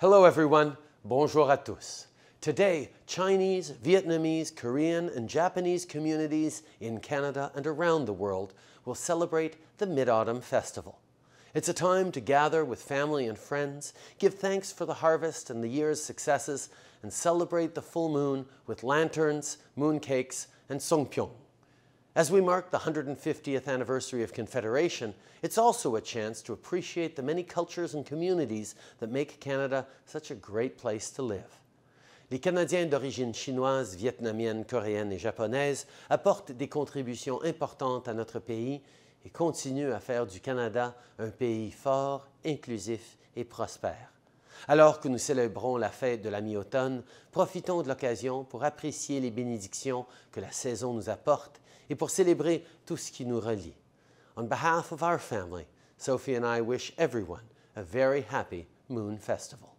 Hello everyone, bonjour à tous. Today, Chinese, Vietnamese, Korean, and Japanese communities in Canada and around the world will celebrate the Mid-Autumn Festival. It's a time to gather with family and friends, give thanks for the harvest and the year's successes, and celebrate the full moon with lanterns, mooncakes, and songpyeong. As we mark the 150th anniversary of Confederation, it's also a chance to appreciate the many cultures and communities that make Canada such a great place to live. Les Canadiens d'origine chinoise, vietnamienne, coréenne et japonaise apportent des contributions importantes à notre pays et continuent à faire du Canada un pays fort, inclusif et prospère. Alors que nous célébrons la fête de la mi-automne, profitons de l'occasion pour apprécier les bénédictions que la saison nous apporte et pour célébrer tout ce qui nous relie. On behalf of our family, Sophie and I wish everyone a very happy Moon Festival.